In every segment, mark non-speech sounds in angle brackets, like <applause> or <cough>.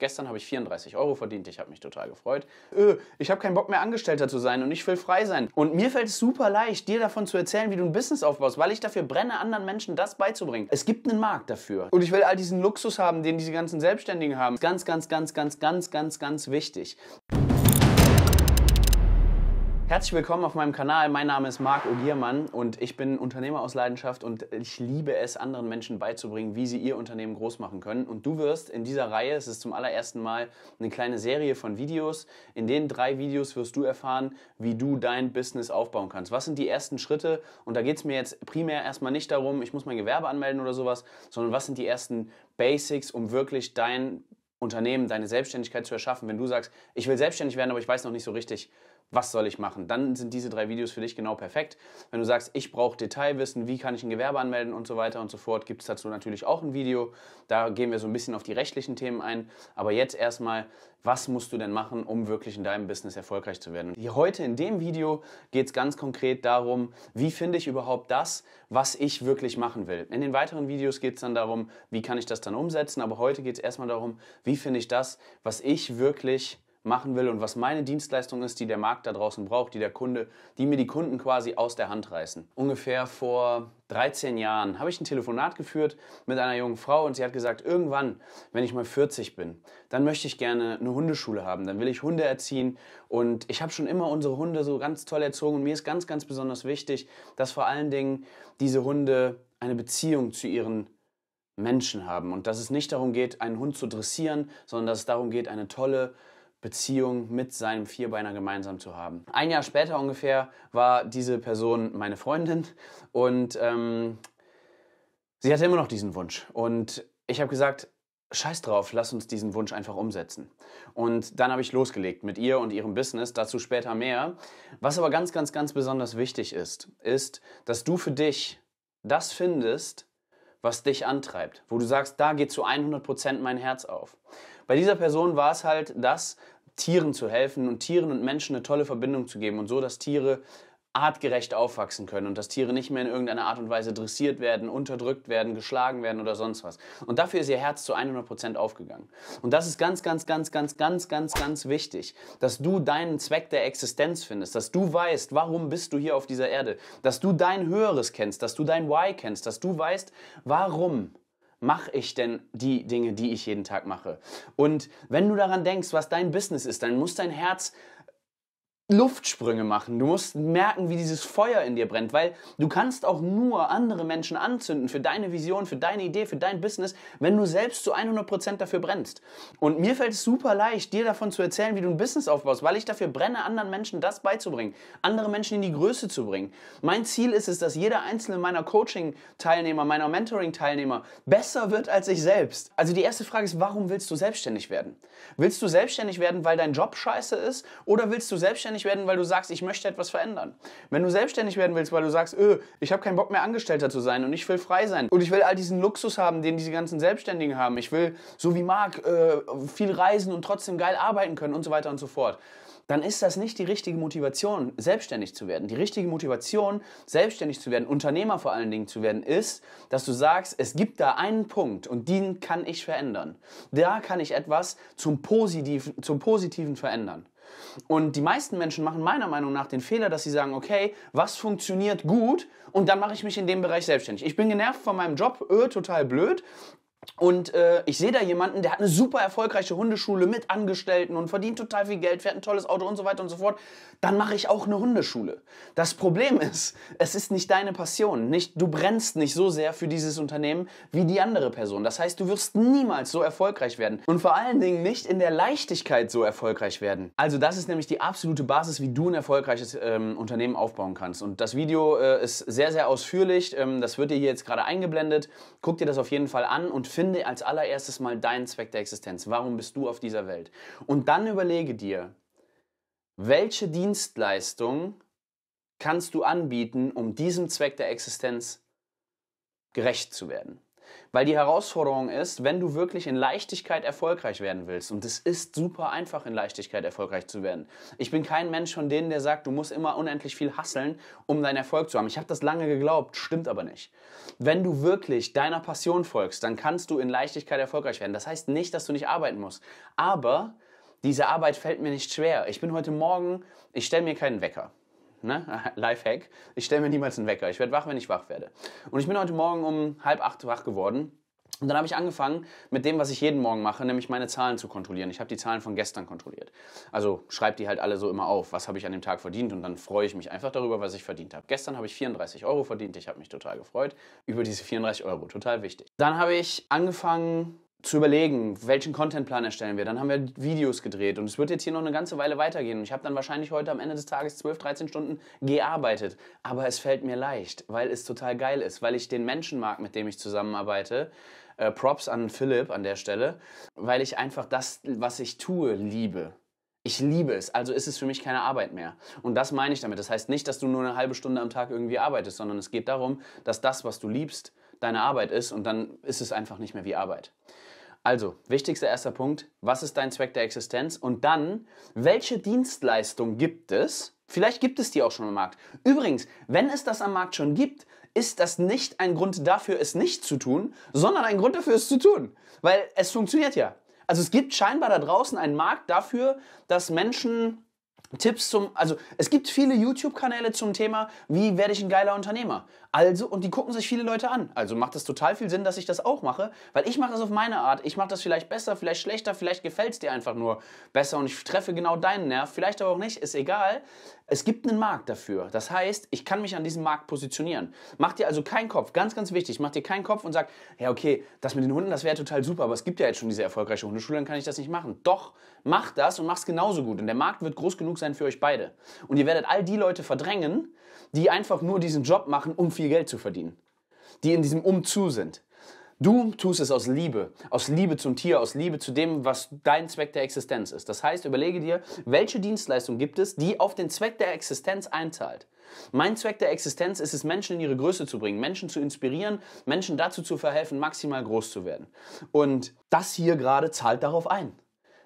Gestern habe ich 34 Euro verdient, ich habe mich total gefreut. Öh, ich habe keinen Bock mehr Angestellter zu sein und ich will frei sein. Und mir fällt es super leicht, dir davon zu erzählen, wie du ein Business aufbaust, weil ich dafür brenne, anderen Menschen das beizubringen. Es gibt einen Markt dafür. Und ich will all diesen Luxus haben, den diese ganzen Selbstständigen haben. Ganz, ganz, ganz, ganz, ganz, ganz, ganz wichtig. Herzlich willkommen auf meinem Kanal. Mein Name ist Marc Ogiermann und ich bin Unternehmer aus Leidenschaft und ich liebe es, anderen Menschen beizubringen, wie sie ihr Unternehmen groß machen können. Und du wirst in dieser Reihe, es ist zum allerersten Mal eine kleine Serie von Videos, in den drei Videos wirst du erfahren, wie du dein Business aufbauen kannst. Was sind die ersten Schritte? Und da geht es mir jetzt primär erstmal nicht darum, ich muss mein Gewerbe anmelden oder sowas, sondern was sind die ersten Basics, um wirklich dein Unternehmen, deine Selbstständigkeit zu erschaffen, wenn du sagst, ich will selbstständig werden, aber ich weiß noch nicht so richtig, was soll ich machen? Dann sind diese drei Videos für dich genau perfekt. Wenn du sagst, ich brauche Detailwissen, wie kann ich ein Gewerbe anmelden und so weiter und so fort, gibt es dazu natürlich auch ein Video. Da gehen wir so ein bisschen auf die rechtlichen Themen ein. Aber jetzt erstmal, was musst du denn machen, um wirklich in deinem Business erfolgreich zu werden? Hier heute in dem Video geht es ganz konkret darum, wie finde ich überhaupt das, was ich wirklich machen will. In den weiteren Videos geht es dann darum, wie kann ich das dann umsetzen. Aber heute geht es erstmal darum, wie finde ich das, was ich wirklich machen will und was meine Dienstleistung ist, die der Markt da draußen braucht, die der Kunde, die mir die Kunden quasi aus der Hand reißen. Ungefähr vor 13 Jahren habe ich ein Telefonat geführt mit einer jungen Frau und sie hat gesagt, irgendwann, wenn ich mal 40 bin, dann möchte ich gerne eine Hundeschule haben, dann will ich Hunde erziehen und ich habe schon immer unsere Hunde so ganz toll erzogen und mir ist ganz, ganz besonders wichtig, dass vor allen Dingen diese Hunde eine Beziehung zu ihren Menschen haben und dass es nicht darum geht, einen Hund zu dressieren, sondern dass es darum geht, eine tolle Beziehung mit seinem Vierbeiner gemeinsam zu haben. Ein Jahr später ungefähr war diese Person meine Freundin und ähm, sie hatte immer noch diesen Wunsch. Und ich habe gesagt, Scheiß drauf, lass uns diesen Wunsch einfach umsetzen. Und dann habe ich losgelegt mit ihr und ihrem Business, dazu später mehr. Was aber ganz, ganz, ganz besonders wichtig ist, ist, dass du für dich das findest, was dich antreibt, wo du sagst, da geht zu 100% Prozent mein Herz auf. Bei dieser Person war es halt das, Tieren zu helfen und Tieren und Menschen eine tolle Verbindung zu geben und so, dass Tiere artgerecht aufwachsen können und dass Tiere nicht mehr in irgendeiner Art und Weise dressiert werden, unterdrückt werden, geschlagen werden oder sonst was. Und dafür ist ihr Herz zu 100% aufgegangen. Und das ist ganz, ganz, ganz, ganz, ganz, ganz, ganz wichtig, dass du deinen Zweck der Existenz findest, dass du weißt, warum bist du hier auf dieser Erde, dass du dein Höheres kennst, dass du dein Why kennst, dass du weißt, warum mache ich denn die Dinge, die ich jeden Tag mache? Und wenn du daran denkst, was dein Business ist, dann muss dein Herz Luftsprünge machen. Du musst merken, wie dieses Feuer in dir brennt, weil du kannst auch nur andere Menschen anzünden für deine Vision, für deine Idee, für dein Business, wenn du selbst zu 100% dafür brennst. Und mir fällt es super leicht, dir davon zu erzählen, wie du ein Business aufbaust, weil ich dafür brenne, anderen Menschen das beizubringen, andere Menschen in die Größe zu bringen. Mein Ziel ist es, dass jeder einzelne meiner Coaching-Teilnehmer, meiner Mentoring-Teilnehmer besser wird als ich selbst. Also die erste Frage ist, warum willst du selbstständig werden? Willst du selbstständig werden, weil dein Job scheiße ist oder willst du selbstständig selbstständig werden, weil du sagst, ich möchte etwas verändern. Wenn du selbstständig werden willst, weil du sagst, öh, ich habe keinen Bock mehr Angestellter zu sein und ich will frei sein und ich will all diesen Luxus haben, den diese ganzen Selbstständigen haben. Ich will, so wie Marc, äh, viel reisen und trotzdem geil arbeiten können und so weiter und so fort dann ist das nicht die richtige Motivation, selbstständig zu werden. Die richtige Motivation, selbstständig zu werden, Unternehmer vor allen Dingen zu werden, ist, dass du sagst, es gibt da einen Punkt und den kann ich verändern. Da kann ich etwas zum, Positiv, zum Positiven verändern. Und die meisten Menschen machen meiner Meinung nach den Fehler, dass sie sagen, okay, was funktioniert gut und dann mache ich mich in dem Bereich selbstständig. Ich bin genervt von meinem Job, öh, total blöd und äh, ich sehe da jemanden, der hat eine super erfolgreiche Hundeschule mit Angestellten und verdient total viel Geld, fährt ein tolles Auto und so weiter und so fort. Dann mache ich auch eine Hundeschule. Das Problem ist, es ist nicht deine Passion. Nicht, du brennst nicht so sehr für dieses Unternehmen wie die andere Person. Das heißt, du wirst niemals so erfolgreich werden. Und vor allen Dingen nicht in der Leichtigkeit so erfolgreich werden. Also das ist nämlich die absolute Basis, wie du ein erfolgreiches ähm, Unternehmen aufbauen kannst. Und das Video äh, ist sehr, sehr ausführlich. Ähm, das wird dir hier jetzt gerade eingeblendet. Guck dir das auf jeden Fall an und finde Finde als allererstes mal deinen Zweck der Existenz. Warum bist du auf dieser Welt? Und dann überlege dir, welche Dienstleistung kannst du anbieten, um diesem Zweck der Existenz gerecht zu werden? Weil die Herausforderung ist, wenn du wirklich in Leichtigkeit erfolgreich werden willst, und es ist super einfach, in Leichtigkeit erfolgreich zu werden. Ich bin kein Mensch von denen, der sagt, du musst immer unendlich viel hasseln, um deinen Erfolg zu haben. Ich habe das lange geglaubt, stimmt aber nicht. Wenn du wirklich deiner Passion folgst, dann kannst du in Leichtigkeit erfolgreich werden. Das heißt nicht, dass du nicht arbeiten musst. Aber diese Arbeit fällt mir nicht schwer. Ich bin heute Morgen, ich stelle mir keinen Wecker. Ne? <laughs> Lifehack. Ich stelle mir niemals einen Wecker. Ich werde wach, wenn ich wach werde. Und ich bin heute Morgen um halb acht wach geworden. Und dann habe ich angefangen mit dem, was ich jeden Morgen mache, nämlich meine Zahlen zu kontrollieren. Ich habe die Zahlen von gestern kontrolliert. Also schreibe die halt alle so immer auf, was habe ich an dem Tag verdient und dann freue ich mich einfach darüber, was ich verdient habe. Gestern habe ich 34 Euro verdient, ich habe mich total gefreut über diese 34 Euro, total wichtig. Dann habe ich angefangen, zu überlegen, welchen Contentplan erstellen wir. Dann haben wir Videos gedreht und es wird jetzt hier noch eine ganze Weile weitergehen. Und ich habe dann wahrscheinlich heute am Ende des Tages 12, 13 Stunden gearbeitet. Aber es fällt mir leicht, weil es total geil ist, weil ich den Menschen mag, mit dem ich zusammenarbeite. Äh, Props an Philipp an der Stelle, weil ich einfach das, was ich tue, liebe. Ich liebe es, also ist es für mich keine Arbeit mehr. Und das meine ich damit. Das heißt nicht, dass du nur eine halbe Stunde am Tag irgendwie arbeitest, sondern es geht darum, dass das, was du liebst, deine Arbeit ist und dann ist es einfach nicht mehr wie Arbeit. Also, wichtigster erster Punkt, was ist dein Zweck der Existenz? Und dann, welche Dienstleistung gibt es? Vielleicht gibt es die auch schon am Markt. Übrigens, wenn es das am Markt schon gibt, ist das nicht ein Grund dafür, es nicht zu tun, sondern ein Grund dafür, es zu tun. Weil es funktioniert ja. Also es gibt scheinbar da draußen einen Markt dafür, dass Menschen Tipps zum, also es gibt viele YouTube-Kanäle zum Thema, wie werde ich ein geiler Unternehmer? Also, und die gucken sich viele Leute an. Also macht es total viel Sinn, dass ich das auch mache, weil ich mache das auf meine Art. Ich mache das vielleicht besser, vielleicht schlechter, vielleicht gefällt es dir einfach nur besser und ich treffe genau deinen Nerv, vielleicht aber auch nicht, ist egal. Es gibt einen Markt dafür. Das heißt, ich kann mich an diesem Markt positionieren. Mach dir also keinen Kopf, ganz, ganz wichtig, mach dir keinen Kopf und sag, ja, okay, das mit den Hunden, das wäre total super, aber es gibt ja jetzt schon diese erfolgreiche Hundeschule, dann kann ich das nicht machen. Doch, mach das und mach es genauso gut. Und der Markt wird groß genug sein für euch beide. Und ihr werdet all die Leute verdrängen, die einfach nur diesen Job machen, um viel viel Geld zu verdienen, die in diesem Umzu sind. Du tust es aus Liebe, aus Liebe zum Tier, aus Liebe zu dem, was dein Zweck der Existenz ist. Das heißt, überlege dir, welche Dienstleistung gibt es, die auf den Zweck der Existenz einzahlt. Mein Zweck der Existenz ist es, Menschen in ihre Größe zu bringen, Menschen zu inspirieren, Menschen dazu zu verhelfen, maximal groß zu werden. Und das hier gerade zahlt darauf ein.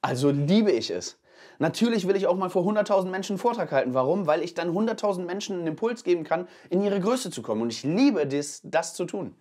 Also liebe ich es. Natürlich will ich auch mal vor 100.000 Menschen einen Vortrag halten. Warum? Weil ich dann 100.000 Menschen einen Impuls geben kann, in ihre Größe zu kommen. Und ich liebe das, das zu tun.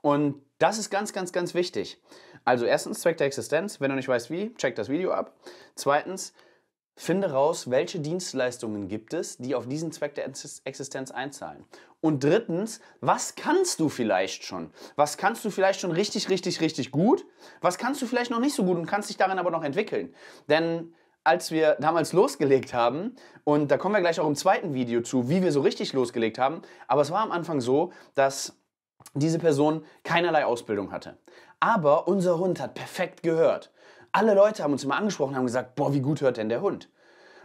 Und das ist ganz, ganz, ganz wichtig. Also erstens, Zweck der Existenz. Wenn du nicht weißt wie, check das Video ab. Zweitens, Finde raus, welche Dienstleistungen gibt es, die auf diesen Zweck der Existenz einzahlen. Und drittens, was kannst du vielleicht schon? Was kannst du vielleicht schon richtig, richtig, richtig gut? Was kannst du vielleicht noch nicht so gut und kannst dich darin aber noch entwickeln? Denn als wir damals losgelegt haben, und da kommen wir gleich auch im zweiten Video zu, wie wir so richtig losgelegt haben, aber es war am Anfang so, dass diese Person keinerlei Ausbildung hatte. Aber unser Hund hat perfekt gehört. Alle Leute haben uns immer angesprochen und haben gesagt, boah, wie gut hört denn der Hund?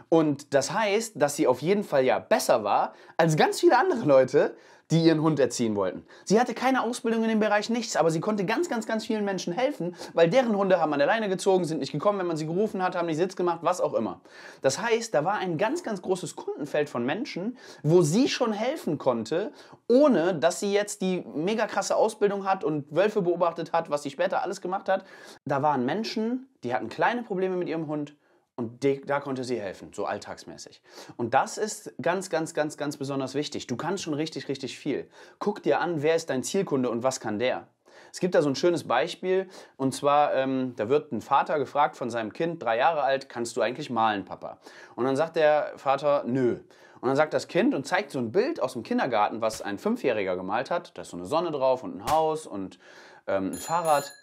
Und das heißt, dass sie auf jeden Fall ja besser war als ganz viele andere Leute, die ihren Hund erziehen wollten. Sie hatte keine Ausbildung in dem Bereich, nichts, aber sie konnte ganz, ganz, ganz vielen Menschen helfen, weil deren Hunde haben an der Leine gezogen, sind nicht gekommen, wenn man sie gerufen hat, haben nicht Sitz gemacht, was auch immer. Das heißt, da war ein ganz, ganz großes Kundenfeld von Menschen, wo sie schon helfen konnte, ohne dass sie jetzt die mega krasse Ausbildung hat und Wölfe beobachtet hat, was sie später alles gemacht hat. Da waren Menschen, die hatten kleine Probleme mit ihrem Hund und de, da konnte sie helfen, so alltagsmäßig. Und das ist ganz, ganz, ganz, ganz besonders wichtig. Du kannst schon richtig, richtig viel. Guck dir an, wer ist dein Zielkunde und was kann der. Es gibt da so ein schönes Beispiel, und zwar, ähm, da wird ein Vater gefragt von seinem Kind, drei Jahre alt, kannst du eigentlich malen, Papa? Und dann sagt der Vater, nö. Und dann sagt das Kind und zeigt so ein Bild aus dem Kindergarten, was ein Fünfjähriger gemalt hat. Da ist so eine Sonne drauf und ein Haus und ähm, ein Fahrrad.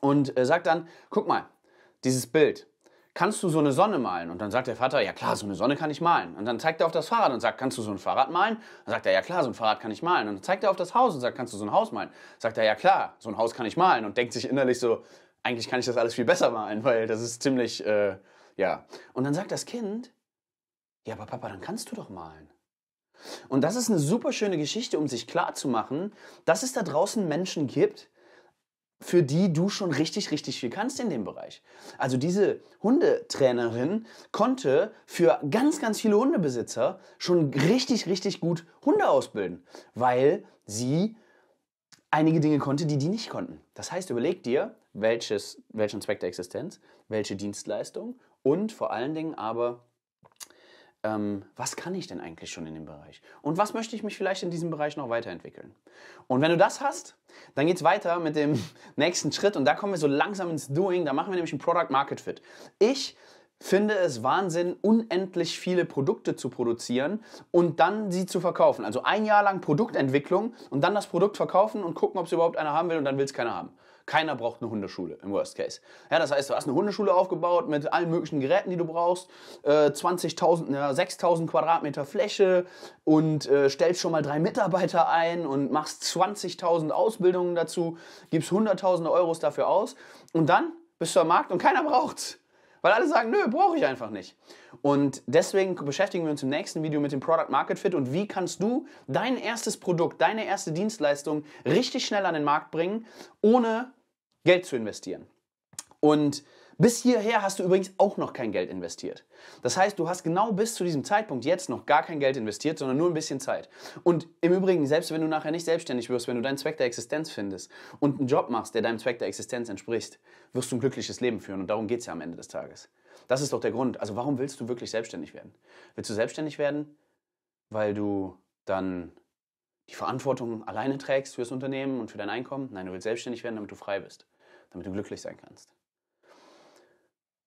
Und äh, sagt dann, guck mal, dieses Bild, kannst du so eine Sonne malen? Und dann sagt der Vater, ja klar, so eine Sonne kann ich malen. Und dann zeigt er auf das Fahrrad und sagt, kannst du so ein Fahrrad malen? Dann sagt er, ja klar, so ein Fahrrad kann ich malen. Und dann zeigt er auf das Haus und sagt, kannst du so ein Haus malen? Dann sagt er, ja klar, so ein Haus kann ich malen. Und denkt sich innerlich so, eigentlich kann ich das alles viel besser malen, weil das ist ziemlich, äh, ja. Und dann sagt das Kind, ja, aber Papa, dann kannst du doch malen. Und das ist eine super schöne Geschichte, um sich klarzumachen, dass es da draußen Menschen gibt, für die du schon richtig, richtig viel kannst in dem Bereich. Also diese Hundetrainerin konnte für ganz, ganz viele Hundebesitzer schon richtig, richtig gut Hunde ausbilden, weil sie einige Dinge konnte, die die nicht konnten. Das heißt, überleg dir, welches, welchen Zweck der Existenz, welche Dienstleistung und vor allen Dingen aber, ähm, was kann ich denn eigentlich schon in dem Bereich? Und was möchte ich mich vielleicht in diesem Bereich noch weiterentwickeln? Und wenn du das hast, dann geht es weiter mit dem <laughs> nächsten Schritt und da kommen wir so langsam ins Doing, da machen wir nämlich ein Product Market Fit. Ich finde es Wahnsinn, unendlich viele Produkte zu produzieren und dann sie zu verkaufen. Also ein Jahr lang Produktentwicklung und dann das Produkt verkaufen und gucken, ob es überhaupt einer haben will und dann will es keiner haben. Keiner braucht eine Hundeschule im Worst Case. Ja, das heißt, du hast eine Hundeschule aufgebaut mit allen möglichen Geräten, die du brauchst, äh, 20.000, ja, 6.000 Quadratmeter Fläche und äh, stellst schon mal drei Mitarbeiter ein und machst 20.000 Ausbildungen dazu, gibst 100.000 Euros dafür aus und dann bist du am Markt und keiner <laughs> braucht's. Weil alle sagen, nö, brauche ich einfach nicht. Und deswegen beschäftigen wir uns im nächsten Video mit dem Product Market Fit und wie kannst du dein erstes Produkt, deine erste Dienstleistung richtig schnell an den Markt bringen, ohne Geld zu investieren. Und bis hierher hast du übrigens auch noch kein Geld investiert. Das heißt, du hast genau bis zu diesem Zeitpunkt jetzt noch gar kein Geld investiert, sondern nur ein bisschen Zeit. Und im Übrigen, selbst wenn du nachher nicht selbstständig wirst, wenn du deinen Zweck der Existenz findest und einen Job machst, der deinem Zweck der Existenz entspricht, wirst du ein glückliches Leben führen. Und darum geht es ja am Ende des Tages. Das ist doch der Grund. Also warum willst du wirklich selbstständig werden? Willst du selbstständig werden, weil du dann die Verantwortung alleine trägst fürs Unternehmen und für dein Einkommen. Nein, du willst selbstständig werden, damit du frei bist, damit du glücklich sein kannst.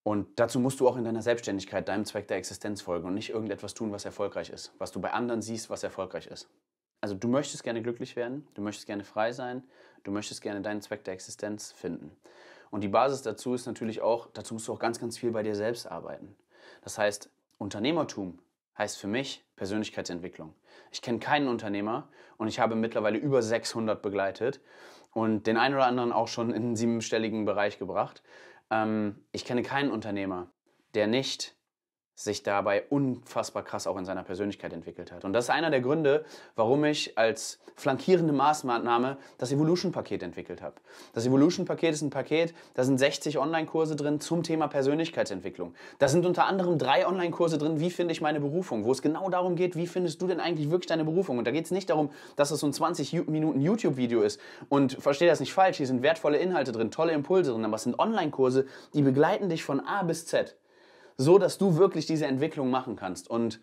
Und dazu musst du auch in deiner Selbstständigkeit deinem Zweck der Existenz folgen und nicht irgendetwas tun, was erfolgreich ist, was du bei anderen siehst, was erfolgreich ist. Also du möchtest gerne glücklich werden, du möchtest gerne frei sein, du möchtest gerne deinen Zweck der Existenz finden. Und die Basis dazu ist natürlich auch, dazu musst du auch ganz, ganz viel bei dir selbst arbeiten. Das heißt, Unternehmertum heißt für mich Persönlichkeitsentwicklung. Ich kenne keinen Unternehmer und ich habe mittlerweile über 600 begleitet und den einen oder anderen auch schon in den siebenstelligen Bereich gebracht. Ähm, ich kenne keinen Unternehmer, der nicht sich dabei unfassbar krass auch in seiner Persönlichkeit entwickelt hat. Und das ist einer der Gründe, warum ich als flankierende Maßnahme das Evolution-Paket entwickelt habe. Das Evolution-Paket ist ein Paket, da sind 60 Online-Kurse drin zum Thema Persönlichkeitsentwicklung. Da sind unter anderem drei Online-Kurse drin, wie finde ich meine Berufung, wo es genau darum geht, wie findest du denn eigentlich wirklich deine Berufung. Und da geht es nicht darum, dass es so ein 20 Minuten YouTube-Video ist. Und verstehe das nicht falsch, hier sind wertvolle Inhalte drin, tolle Impulse drin, aber es sind Online-Kurse, die begleiten dich von A bis Z so dass du wirklich diese Entwicklung machen kannst. Und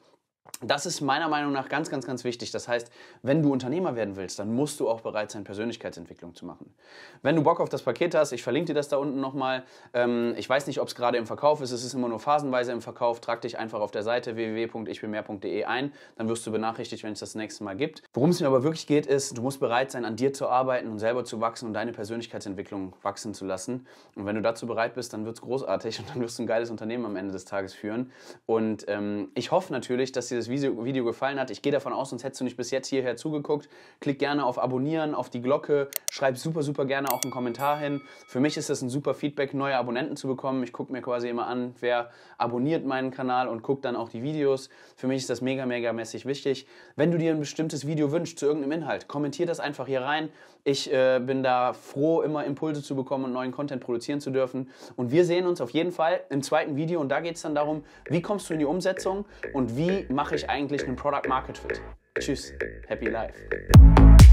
das ist meiner Meinung nach ganz, ganz, ganz wichtig. Das heißt, wenn du Unternehmer werden willst, dann musst du auch bereit sein, Persönlichkeitsentwicklung zu machen. Wenn du Bock auf das Paket hast, ich verlinke dir das da unten nochmal. Ähm, ich weiß nicht, ob es gerade im Verkauf ist. Es ist immer nur phasenweise im Verkauf. Trag dich einfach auf der Seite www.ichbinmehr.de ein. Dann wirst du benachrichtigt, wenn es das nächste Mal gibt. Worum es mir aber wirklich geht, ist, du musst bereit sein, an dir zu arbeiten und selber zu wachsen und deine Persönlichkeitsentwicklung wachsen zu lassen. Und wenn du dazu bereit bist, dann wird es großartig <laughs> und dann wirst du ein geiles Unternehmen am Ende des Tages führen. Und ähm, ich hoffe natürlich, dass dir dieses Video gefallen hat. Ich gehe davon aus, sonst hättest du nicht bis jetzt hierher zugeguckt. Klick gerne auf Abonnieren, auf die Glocke, schreib super, super gerne auch einen Kommentar hin. Für mich ist das ein super Feedback, neue Abonnenten zu bekommen. Ich gucke mir quasi immer an, wer abonniert meinen Kanal und guckt dann auch die Videos. Für mich ist das mega, mega mäßig wichtig. Wenn du dir ein bestimmtes Video wünschst zu irgendeinem Inhalt, kommentier das einfach hier rein. Ich äh, bin da froh, immer Impulse zu bekommen und neuen Content produzieren zu dürfen. Und wir sehen uns auf jeden Fall im zweiten Video und da geht es dann darum, wie kommst du in die Umsetzung und wie mache ich eigentlich einen Product Market Fit. Tschüss, happy life.